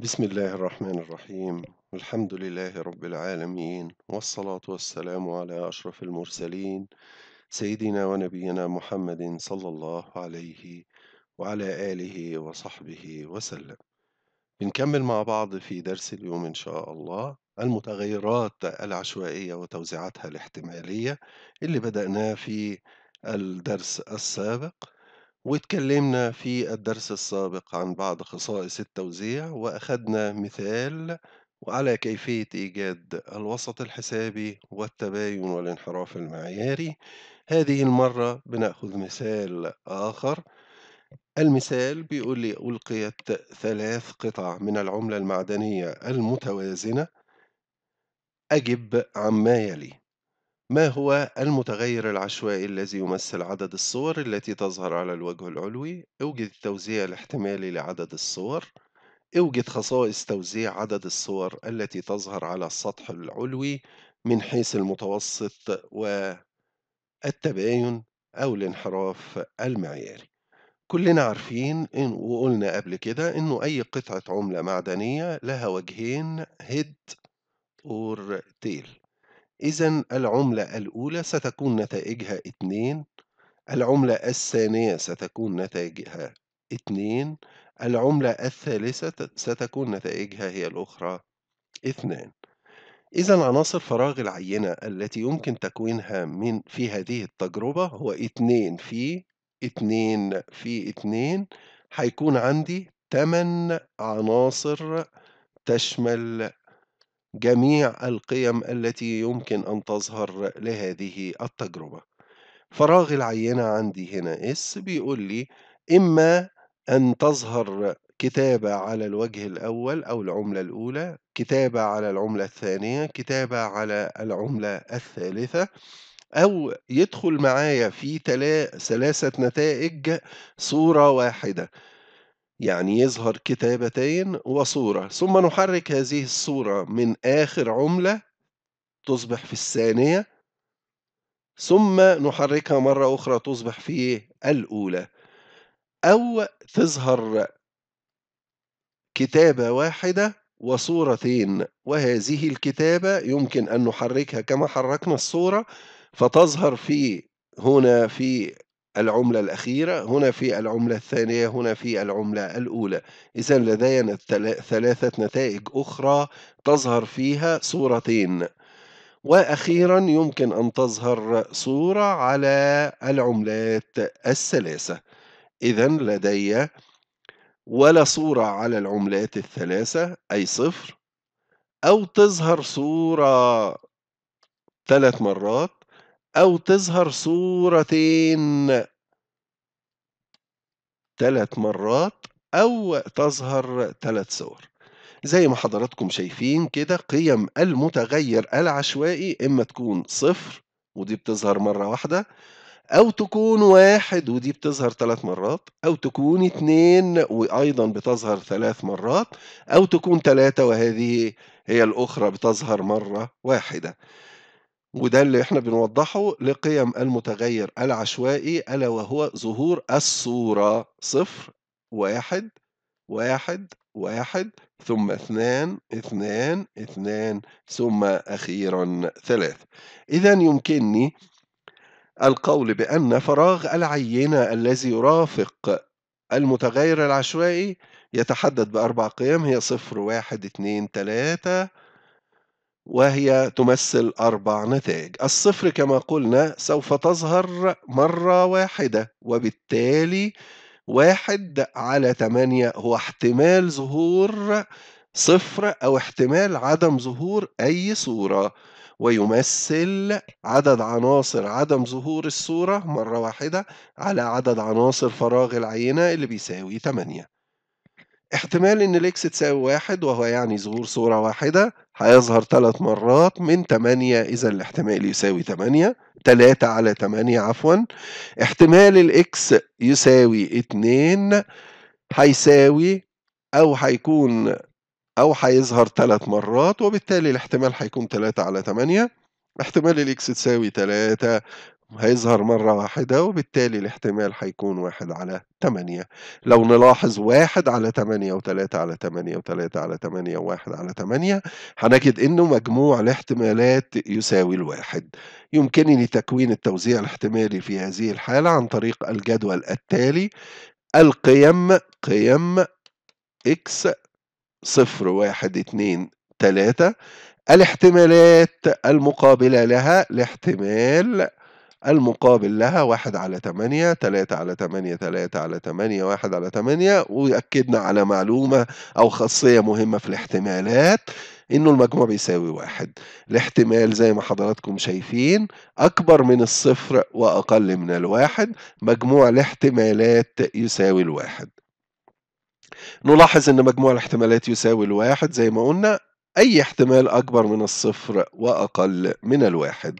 بسم الله الرحمن الرحيم الحمد لله رب العالمين والصلاة والسلام على أشرف المرسلين سيدنا ونبينا محمد صلى الله عليه وعلى آله وصحبه وسلم بنكمل مع بعض في درس اليوم إن شاء الله المتغيرات العشوائية وتوزيعاتها الاحتمالية اللي بدأناه في الدرس السابق واتكلمنا في الدرس السابق عن بعض خصائص التوزيع وأخذنا مثال على كيفية إيجاد الوسط الحسابي والتباين والانحراف المعياري هذه المرة بنأخذ مثال آخر المثال بيقول لي ألقيت ثلاث قطع من العملة المعدنية المتوازنة أجب عما يلي ما هو المتغير العشوائي الذي يمثل عدد الصور التي تظهر على الوجه العلوي؟ اوجد التوزيع الاحتمالي لعدد الصور اوجد خصائص توزيع عدد الصور التي تظهر على السطح العلوي من حيث المتوسط والتباين أو الانحراف المعياري كلنا عارفين إن وقلنا قبل كده إنه أي قطعة عملة معدنية لها وجهين هيد أور تيل إذا العملة الأولى ستكون نتائجها اتنين، العملة الثانية ستكون نتائجها اتنين، العملة الثالثة ستكون نتائجها هي الأخرى اثنان. إذا عناصر فراغ العينة التي يمكن تكوينها من في هذه التجربة هو اتنين في اتنين في اتنين، هيكون عندي تمن عناصر تشمل جميع القيم التي يمكن أن تظهر لهذه التجربة فراغ العينة عندي هنا اس بيقول لي إما أن تظهر كتابة على الوجه الأول أو العملة الأولى كتابة على العملة الثانية كتابة على العملة الثالثة أو يدخل معايا في ثلاثة نتائج صورة واحدة يعني يظهر كتابتين وصورة ثم نحرك هذه الصورة من آخر عملة تصبح في الثانية ثم نحركها مرة أخرى تصبح في الأولى أو تظهر كتابة واحدة وصورتين وهذه الكتابة يمكن أن نحركها كما حركنا الصورة فتظهر في هنا في العملة الأخيرة هنا في العملة الثانية هنا في العملة الأولى إذا لدينا ثلاثة نتائج أخرى تظهر فيها صورتين وأخيرا يمكن أن تظهر صورة على العملات الثلاثة إذا لدي ولا صورة على العملات الثلاثة أي صفر أو تظهر صورة ثلاث مرات أو تظهر صورتين ثلاث مرات أو تظهر ثلاث صور زي ما حضراتكم شايفين كده قيم المتغير العشوائي إما تكون صفر ودي بتظهر مرة واحدة أو تكون واحد ودي بتظهر ثلاث مرات أو تكون اتنين وأيضا بتظهر ثلاث مرات أو تكون ثلاثة وهذه هي الأخرى بتظهر مرة واحدة وده اللي إحنا بنوضحه لقيم المتغير العشوائي ألا وهو ظهور الصورة صفر واحد واحد واحد ثم اثنان اثنان اثنان ثم أخيرا ثلاثة إذا يمكنني القول بأن فراغ العينة الذي يرافق المتغير العشوائي يتحدد بأربع قيم هي صفر واحد اثنين ثلاثة وهي تمثل أربع نتائج الصفر كما قلنا سوف تظهر مرة واحدة وبالتالي واحد على ثمانية هو احتمال ظهور صفر أو احتمال عدم ظهور أي صورة ويمثل عدد عناصر عدم ظهور الصورة مرة واحدة على عدد عناصر فراغ العينة اللي بيساوي 8 احتمال ان الاكس تساوي واحد وهو يعني ظهور صورة واحدة هيظهر ثلاث مرات من ثمانية اذا الاحتمال يساوي ثمانية ثلاثة على ثمانية عفوا احتمال الاكس يساوي اتنين هيساوي او هيكون او هيظهر ثلاث مرات وبالتالي الاحتمال هيكون ثلاثة على ثمانية احتمال الاكس تساوي ثلاثة هيظهر مرة واحدة وبالتالي الاحتمال هيكون واحد على تمانية لو نلاحظ واحد على تمانية وتلاتة على تمانية وتلاتة على تمانية وواحد على تمانية هنجد انه مجموع الاحتمالات يساوي الواحد يمكنني تكوين التوزيع الاحتمالي في هذه الحالة عن طريق الجدول التالي القيم قيم x صفر واحد اتنين تلاتة الاحتمالات المقابلة لها الاحتمال المقابل لها واحد على 8 تلاتة على 8 تلاتة على 8 واحد على 8 ويأكدنا على معلومة أو خاصية مهمة في الاحتمالات انه المجموع بيساوي واحد الاحتمال زي ما حضراتكم شايفين اكبر من الصفر واقل من الواحد مجموع الاحتمالات يساوي الواحد نلاحظ ان مجموع الاحتمالات يساوي الواحد زي ما قلنا اي احتمال اكبر من الصفر واقل من الواحد